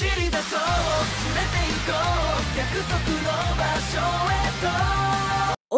走り出そう連れて行こう約束の場所へと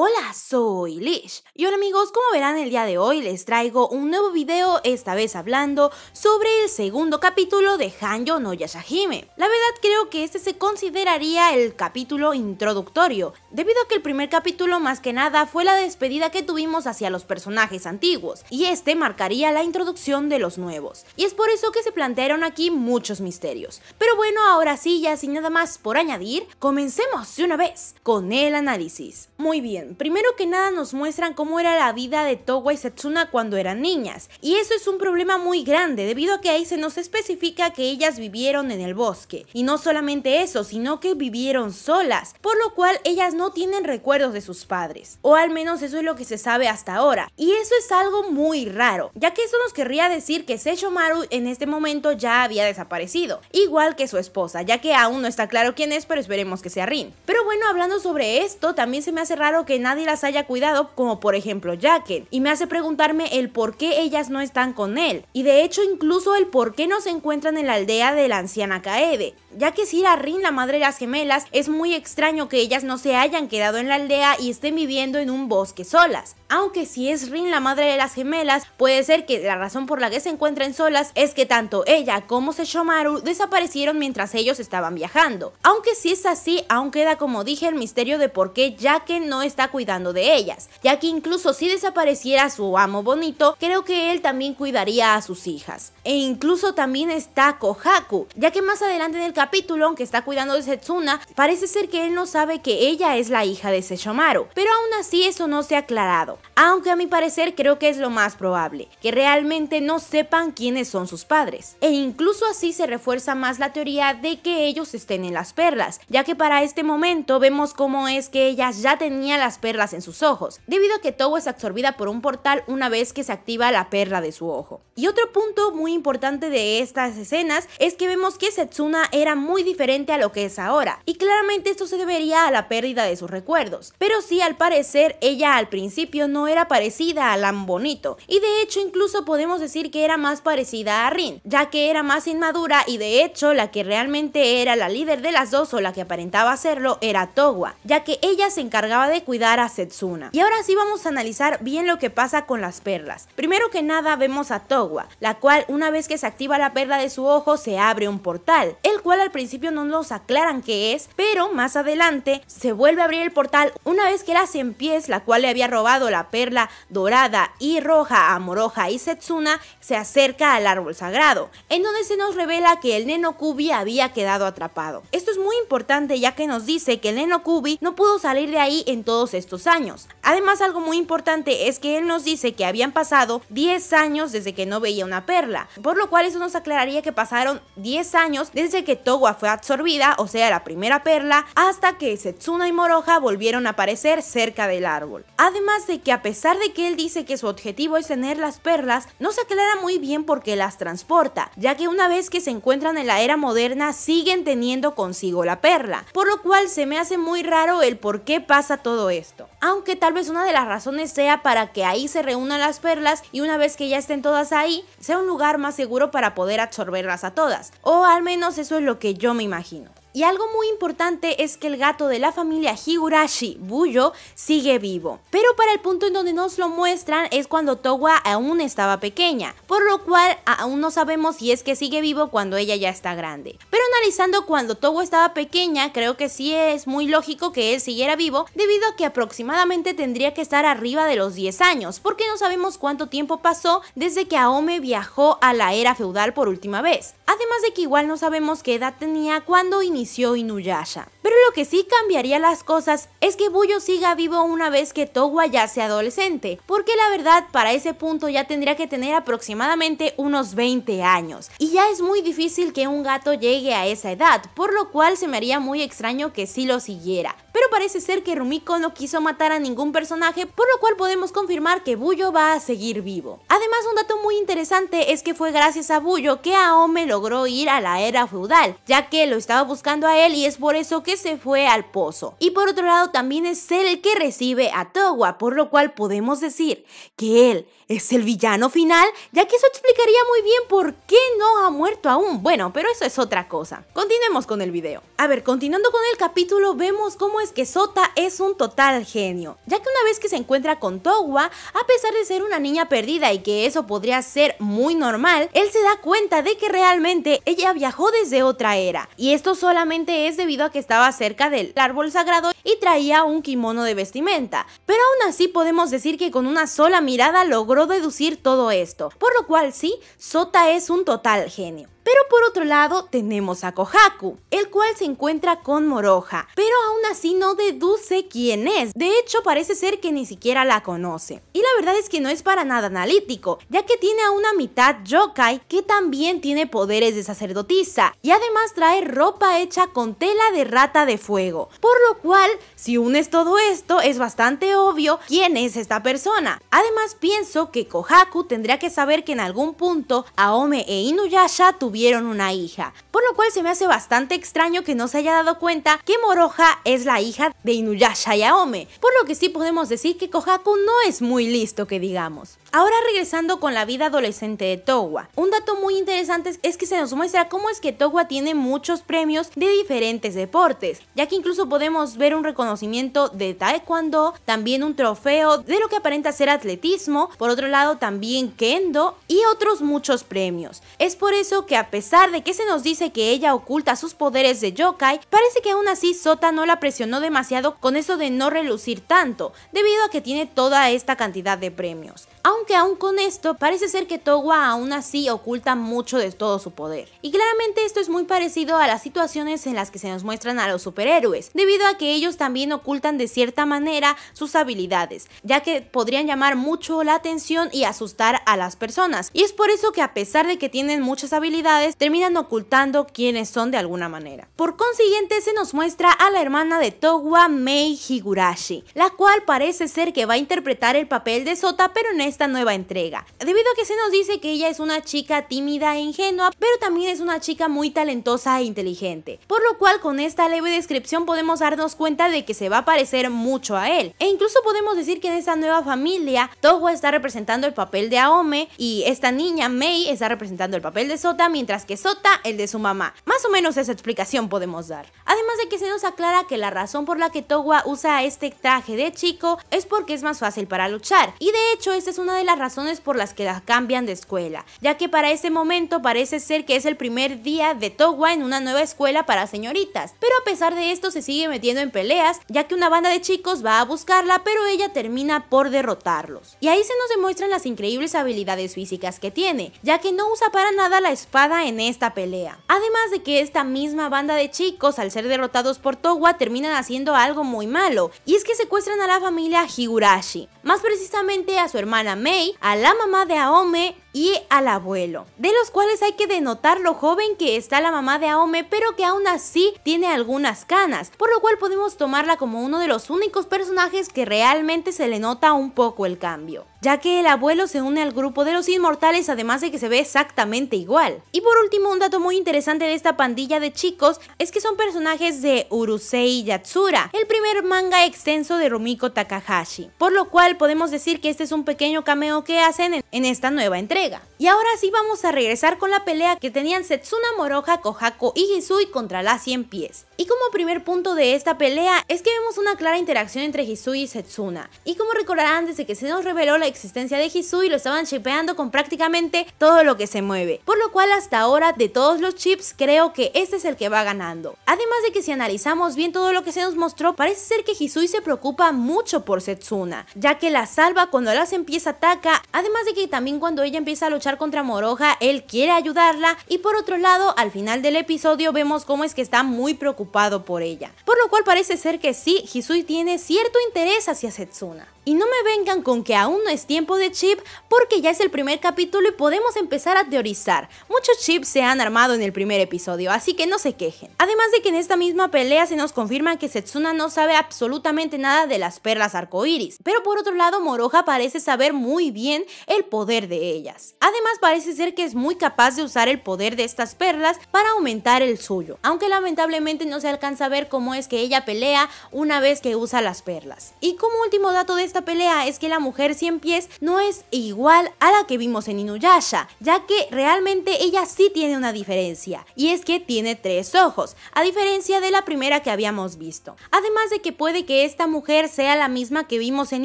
Hola, soy Lish. Y hola amigos, como verán el día de hoy les traigo un nuevo video, esta vez hablando sobre el segundo capítulo de Hanjo no Yashahime. La verdad creo que este se consideraría el capítulo introductorio, debido a que el primer capítulo más que nada fue la despedida que tuvimos hacia los personajes antiguos, y este marcaría la introducción de los nuevos. Y es por eso que se plantearon aquí muchos misterios. Pero bueno, ahora sí, ya sin nada más por añadir, comencemos de una vez con el análisis. Muy bien, primero que nada nos muestran cómo era la vida de Towa y Setsuna cuando eran niñas, y eso es un problema muy grande debido a que ahí se nos especifica que ellas vivieron en el bosque, y no solamente eso, sino que vivieron solas, por lo cual ellas no tienen recuerdos de sus padres, o al menos eso es lo que se sabe hasta ahora, y eso es algo muy raro, ya que eso nos querría decir que Seisho en este momento ya había desaparecido, igual que su esposa, ya que aún no está claro quién es, pero esperemos que sea Rin. Pero bueno, hablando sobre esto, también se me hace raro que nadie las haya cuidado, como por ejemplo Jacket, y me hace preguntarme el por qué ellas no están con él, y de hecho incluso el por qué no se encuentran en la aldea de la anciana Kaede, ya que si era Rin, la madre de las gemelas, es muy extraño que ellas no se hayan quedado en la aldea y estén viviendo en un bosque solas. Aunque si es Rin la madre de las gemelas, puede ser que la razón por la que se encuentren solas es que tanto ella como Seshomaru desaparecieron mientras ellos estaban viajando. Aunque si es así, aún queda como dije el misterio de por qué Jake no está cuidando de ellas, ya que incluso si desapareciera su amo bonito, creo que él también cuidaría a sus hijas. E incluso también está Kohaku, ya que más adelante en el capítulo, aunque está cuidando de Setsuna, parece ser que él no sabe que ella es la hija de Sesshomaru, pero aún así eso no se ha aclarado, aunque a mi parecer creo que es lo más probable, que realmente no sepan quiénes son sus padres. E incluso así se refuerza más la teoría de que ellos estén en las perlas, ya que para este momento vemos cómo es que ellas ya tenían las perlas en sus ojos, debido a que Togo es absorbida por un portal una vez que se activa la perla de su ojo. Y otro punto muy importante de estas escenas es que vemos que Setsuna era muy diferente a lo que es ahora, y claramente esto se debería a la pérdida de sus recuerdos, pero sí al parecer ella al principio no era parecida a Lan Bonito, y de hecho incluso podemos decir que era más parecida a Rin, ya que era más inmadura y de hecho la que realmente era la líder de las dos o la que aparentaba hacerlo era Towa, ya que ella se encargaba de cuidar a Setsuna. Y ahora sí vamos a analizar bien lo que pasa con las perlas. Primero que nada vemos a Togwa, la cual una vez que se activa la perla de su ojo se abre un portal, el cual al principio no nos aclaran qué es, pero más adelante se vuelve a abrir el portal una vez que la pies, la cual le había robado la perla dorada y roja a Moroja y Setsuna, se acerca al árbol sagrado, en donde se nos revela que el neno Nenokubi había quedado atrapado. Esto es muy importante ya que nos dice que el neno Nenokubi no pudo salir de ahí en todos estos años. Además, algo muy importante es que él nos dice que habían pasado 10 años desde que no veía una perla, por lo cual eso nos aclararía que pasaron 10 años desde que Towa fue absorbida, o sea, la primera perla, hasta que Setsuna y Moroja volvieron a aparecer cerca del árbol. Además de que a pesar de que él dice que su objetivo es tener las perlas, no se aclara muy bien por qué las transporta, ya que una vez que se encuentran en la era moderna siguen teniendo consigo la perla, por lo cual se me hace muy raro el por qué pasa todo esto. Aunque tal vez una de las razones sea para que ahí se reúnan las perlas y una vez que ya estén todas ahí, sea un lugar más seguro para poder absorberlas a todas. O al menos eso es lo que yo me imagino. Y algo muy importante es que el gato de la familia Higurashi, Buyo, sigue vivo. Pero para el punto en donde nos lo muestran es cuando Towa aún estaba pequeña, por lo cual aún no sabemos si es que sigue vivo cuando ella ya está grande. Pero analizando cuando Towa estaba pequeña, creo que sí es muy lógico que él siguiera vivo, debido a que aproximadamente tendría que estar arriba de los 10 años, porque no sabemos cuánto tiempo pasó desde que Aome viajó a la era feudal por última vez. Además de que igual no sabemos qué edad tenía cuando inició inició Inuyasha. Pero lo que sí cambiaría las cosas es que Bullo siga vivo una vez que Towa ya sea adolescente, porque la verdad para ese punto ya tendría que tener aproximadamente unos 20 años, y ya es muy difícil que un gato llegue a esa edad, por lo cual se me haría muy extraño que sí lo siguiera. Pero parece ser que Rumiko no quiso matar a ningún personaje, por lo cual podemos confirmar que Bullo va a seguir vivo. Además, un dato muy interesante es que fue gracias a Bullo que Aome logró ir a la era feudal, ya que lo estaba buscando a él y es por eso que se fue al pozo. Y por otro lado también es él el que recibe a Togwa por lo cual podemos decir que él es el villano final, ya que eso explicaría muy bien por qué no ha muerto aún. Bueno, pero eso es otra cosa. Continuemos con el video. A ver, continuando con el capítulo, vemos cómo es que Sota es un total genio, ya que una vez que se encuentra con Togwa a pesar de ser una niña perdida y que eso podría ser muy normal, él se da cuenta de que realmente ella viajó desde otra era, y esto solamente es debido a que estaba cerca del árbol sagrado y traía un kimono de vestimenta, pero aún así podemos decir que con una sola mirada logró deducir todo esto, por lo cual sí, Sota es un total genio. Pero por otro lado tenemos a Kohaku, el cual se encuentra con Moroja, pero aún así no deduce quién es, de hecho parece ser que ni siquiera la conoce. Y la verdad es que no es para nada analítico, ya que tiene a una mitad yokai que también tiene poderes de sacerdotisa y además trae ropa hecha con tela de rata de fuego, por lo cual si unes todo esto es bastante obvio quién es esta persona. Además pienso que Kohaku tendría que saber que en algún punto Aome e Inuyasha tuvieron tuvieron una hija, por lo cual se me hace bastante extraño que no se haya dado cuenta que moroja es la hija de Inuyasha Yaome, por lo que sí podemos decir que kojaku no es muy listo que digamos. Ahora regresando con la vida adolescente de Towa. Un dato muy interesante es que se nos muestra cómo es que Towa tiene muchos premios de diferentes deportes, ya que incluso podemos ver un reconocimiento de taekwondo, también un trofeo de lo que aparenta ser atletismo, por otro lado también kendo y otros muchos premios. Es por eso que a pesar de que se nos dice que ella oculta sus poderes de yokai, parece que aún así Sota no la presionó demasiado con eso de no relucir tanto, debido a que tiene toda esta cantidad de premios aunque aún con esto parece ser que Togwa aún así oculta mucho de todo su poder. Y claramente esto es muy parecido a las situaciones en las que se nos muestran a los superhéroes, debido a que ellos también ocultan de cierta manera sus habilidades, ya que podrían llamar mucho la atención y asustar a las personas. Y es por eso que a pesar de que tienen muchas habilidades, terminan ocultando quiénes son de alguna manera. Por consiguiente se nos muestra a la hermana de Togwa, Mei Higurashi, la cual parece ser que va a interpretar el papel de Sota, pero en esta nueva entrega. Debido a que se nos dice que ella es una chica tímida e ingenua, pero también es una chica muy talentosa e inteligente. Por lo cual con esta leve descripción podemos darnos cuenta de que se va a parecer mucho a él. E incluso podemos decir que en esta nueva familia, Toho está representando el papel de Aome y esta niña, Mei, está representando el papel de Sota, mientras que Sota el de su mamá. Más o menos esa explicación podemos dar. Además de que se nos aclara que la razón por la que Towa usa este traje de chico es porque es más fácil para luchar. Y de hecho, esta es una de las razones por las que la cambian de escuela, ya que para ese momento parece ser que es el primer día de Towa en una nueva escuela para señoritas, pero a pesar de esto se sigue metiendo en peleas, ya que una banda de chicos va a buscarla, pero ella termina por derrotarlos. Y ahí se nos demuestran las increíbles habilidades físicas que tiene, ya que no usa para nada la espada en esta pelea. Además de que esta misma banda de chicos, al ser derrotados por Towa, terminan haciendo algo muy malo, y es que secuestran a la familia Higurashi, más precisamente a su hermana Mei, a la mamá de Aome y al abuelo, de los cuales hay que denotar lo joven que está la mamá de Aome, pero que aún así tiene algunas canas, por lo cual podemos tomarla como uno de los únicos personajes que realmente se le nota un poco el cambio, ya que el abuelo se une al grupo de los inmortales además de que se ve exactamente igual. Y por último, un dato muy interesante de esta pandilla de chicos es que son personajes de Urusei Yatsura, el primer manga extenso de Rumiko Takahashi, por lo cual podemos decir que este es un pequeño cameo que hacen en esta nueva entrega. Y ahora sí vamos a regresar con la pelea que tenían Setsuna Moroja, Kohaku y Hisui contra las 100 pies. Y como primer punto de esta pelea es que vemos una clara interacción entre Hisui y Setsuna. Y como recordarán, desde que se nos reveló la existencia de Hisui lo estaban chipeando con prácticamente todo lo que se mueve. Por lo cual hasta ahora de todos los chips creo que este es el que va ganando. Además de que si analizamos bien todo lo que se nos mostró, parece ser que Hisui se preocupa mucho por Setsuna, ya que la salva cuando las 100 pies ataca, además de que también cuando ella empieza empieza a luchar contra Moroja, él quiere ayudarla y por otro lado, al final del episodio vemos cómo es que está muy preocupado por ella. Por lo cual parece ser que sí, Hisui tiene cierto interés hacia Setsuna. Y no me vengan con que aún no es tiempo de chip porque ya es el primer capítulo y podemos empezar a teorizar. Muchos chips se han armado en el primer episodio, así que no se quejen. Además de que en esta misma pelea se nos confirma que Setsuna no sabe absolutamente nada de las perlas arcoíris, pero por otro lado Moroja parece saber muy bien el poder de ellas. Además parece ser que es muy capaz de usar el poder de estas perlas para aumentar el suyo, aunque lamentablemente no se alcanza a ver cómo es que ella pelea una vez que usa las perlas. Y como último dato de esta pelea es que la mujer cien pies no es igual a la que vimos en Inuyasha, ya que realmente ella sí tiene una diferencia, y es que tiene tres ojos, a diferencia de la primera que habíamos visto. Además de que puede que esta mujer sea la misma que vimos en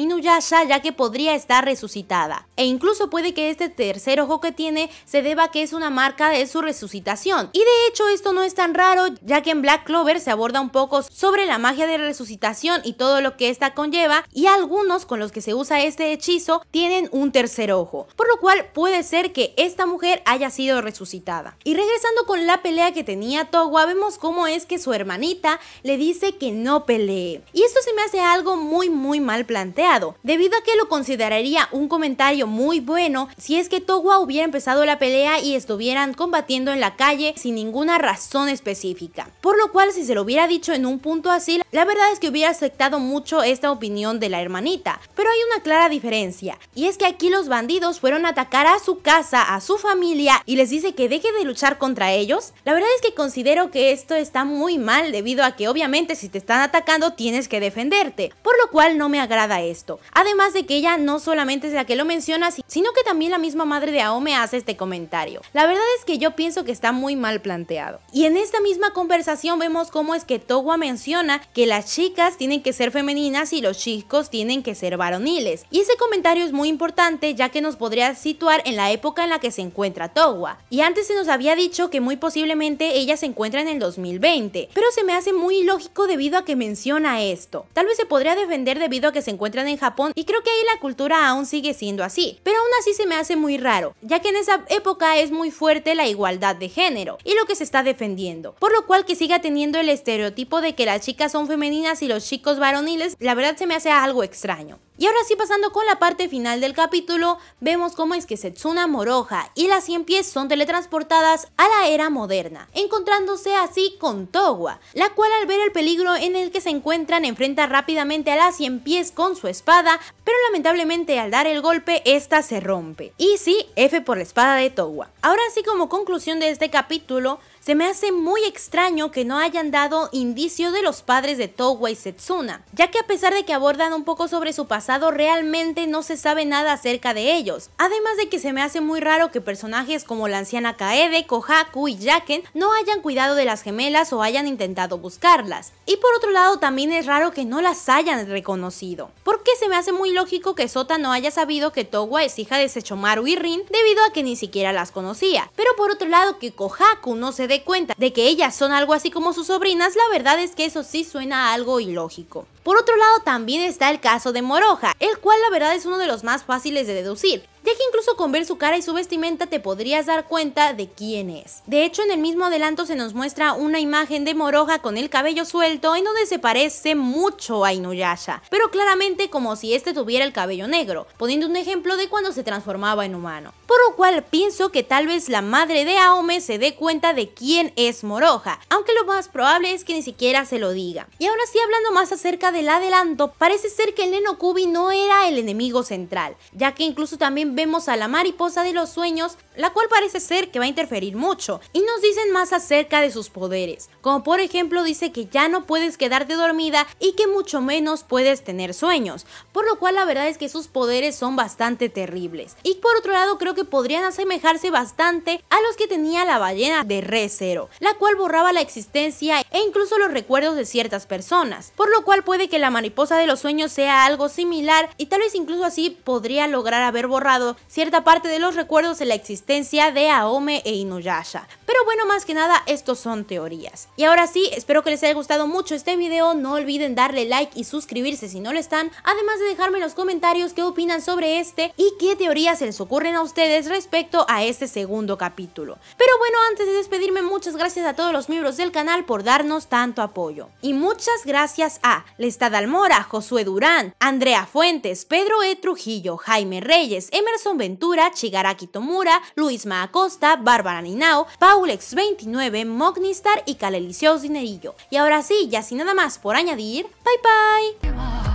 Inuyasha, ya que podría estar resucitada, e incluso puede que este tercer ojo que tiene se deba que es una marca de su resucitación. Y de hecho esto no es tan raro, ya que en Black Clover se aborda un poco sobre la magia de resucitación y todo lo que esta conlleva, y algunos con los que se usa este hechizo tienen un tercer ojo, por lo cual puede ser que esta mujer haya sido resucitada. Y regresando con la pelea que tenía Togua, vemos cómo es que su hermanita le dice que no pelee. Y esto se me hace algo muy muy mal planteado, debido a que lo consideraría un comentario muy bueno si es que Togua hubiera empezado la pelea y estuvieran combatiendo en la calle sin ninguna razón específica. Por lo cual si se lo hubiera dicho en un punto así, la verdad es que hubiera aceptado mucho esta opinión de la hermanita pero hay una clara diferencia, y es que aquí los bandidos fueron a atacar a su casa, a su familia, y les dice que deje de luchar contra ellos. La verdad es que considero que esto está muy mal debido a que obviamente si te están atacando tienes que defenderte, por lo cual no me agrada esto. Además de que ella no solamente es la que lo menciona, sino que también la misma madre de Aome hace este comentario. La verdad es que yo pienso que está muy mal planteado. Y en esta misma conversación vemos cómo es que Towa menciona que las chicas tienen que ser femeninas y los chicos tienen que ser varoniles. Y ese comentario es muy importante ya que nos podría situar en la época en la que se encuentra Towa. Y antes se nos había dicho que muy posiblemente ella se encuentra en el 2020, pero se me hace muy ilógico debido a que menciona esto. Tal vez se podría defender debido a que se encuentran en Japón y creo que ahí la cultura aún sigue siendo así, pero aún así se me hace muy raro, ya que en esa época es muy fuerte la igualdad de género y lo que se está defendiendo, por lo cual que siga teniendo el estereotipo de que las chicas son femeninas y los chicos varoniles, la verdad se me hace algo extraño. Y ahora sí pasando con la parte final del capítulo, vemos cómo es que Setsuna Moroja y las 100 pies son teletransportadas a la era moderna, encontrándose así con Towa, la cual al ver el peligro en el que se encuentran enfrenta rápidamente a las 100 pies con su espada, pero lamentablemente al dar el golpe esta se rompe. Y sí, F por la espada de Towa. Ahora sí como conclusión de este capítulo, se me hace muy extraño que no hayan dado indicio de los padres de Towa y Setsuna, ya que a pesar de que abordan un poco sobre su pasado, realmente no se sabe nada acerca de ellos. Además de que se me hace muy raro que personajes como la anciana Kaede, Kohaku y Jaken no hayan cuidado de las gemelas o hayan intentado buscarlas. Y por otro lado, también es raro que no las hayan reconocido. Porque se me hace muy lógico que Sota no haya sabido que Towa es hija de Sechomaru y Rin debido a que ni siquiera las conocía. Pero por otro lado, que Kohaku no se dé cuenta de que ellas son algo así como sus sobrinas, la verdad es que eso sí suena algo ilógico. Por otro lado también está el caso de Moroja, el cual la verdad es uno de los más fáciles de deducir, ya que incluso con ver su cara y su vestimenta te podrías dar cuenta de quién es. De hecho, en el mismo adelanto se nos muestra una imagen de Moroja con el cabello suelto en donde se parece mucho a Inuyasha, pero claramente como si este tuviera el cabello negro, poniendo un ejemplo de cuando se transformaba en humano. Por lo cual pienso que tal vez la madre de Aome se dé cuenta de quién es Moroja, aunque lo más probable es que ni siquiera se lo diga. Y ahora sí hablando más acerca del adelanto, parece ser que el Neno Kubi no era el enemigo central, ya que incluso también vemos a la mariposa de los sueños, la cual parece ser que va a interferir mucho, y nos dicen más acerca de sus poderes, como por ejemplo dice que ya no puedes quedarte dormida y que mucho menos puedes tener sueños, por lo cual la verdad es que sus poderes son bastante terribles. Y por otro lado creo que podrían asemejarse bastante a los que tenía la ballena de re Zero la cual borraba la existencia e incluso los recuerdos de ciertas personas, por lo cual puede que la mariposa de los sueños sea algo similar y tal vez incluso así podría lograr haber borrado cierta parte de los recuerdos de la existencia de Aome e Inuyasha. Pero bueno, más que nada, estos son teorías. Y ahora sí, espero que les haya gustado mucho este video, no olviden darle like y suscribirse si no lo están, además de dejarme en los comentarios qué opinan sobre este y qué teorías se les ocurren a ustedes respecto a este segundo capítulo. Pero bueno, antes de despedir muchas gracias a todos los miembros del canal por darnos tanto apoyo. Y muchas gracias a Lestad Almora, Josué Durán, Andrea Fuentes, Pedro E. Trujillo, Jaime Reyes, Emerson Ventura, Chigaraki Tomura, Luis Acosta, Bárbara Ninao, Paulex29, Mognistar y Calelicio Dinerillo. Y ahora sí, ya sin nada más por añadir, bye bye.